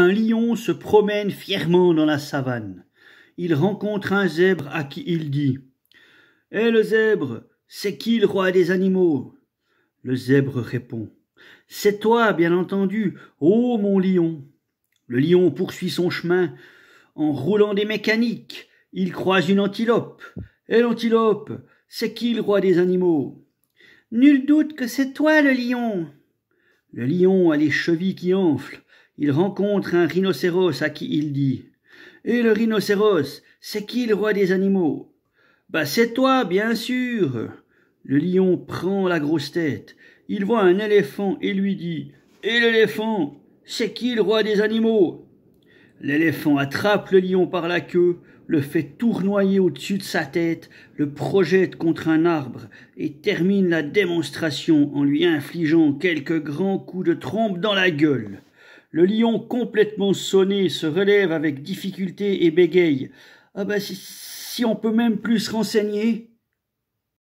Un lion se promène fièrement dans la savane. Il rencontre un zèbre à qui il dit Hé eh, le zèbre, c'est qui le roi des animaux Le zèbre répond C'est toi, bien entendu, ô mon lion. Le lion poursuit son chemin en roulant des mécaniques. Il croise une antilope. Et eh, l'antilope, c'est qui le roi des animaux Nul doute que c'est toi le lion. Le lion a les chevilles qui enflent il rencontre un rhinocéros à qui il dit Et le rhinocéros, c'est qui le roi des animaux Bah c'est toi, bien sûr. Le lion prend la grosse tête. Il voit un éléphant et lui dit Et l'éléphant, c'est qui le roi des animaux L'éléphant attrape le lion par la queue, le fait tournoyer au-dessus de sa tête, le projette contre un arbre et termine la démonstration en lui infligeant quelques grands coups de trompe dans la gueule. Le lion, complètement sonné, se relève avec difficulté et bégaye. Ah ben, si, si on peut même plus renseigner.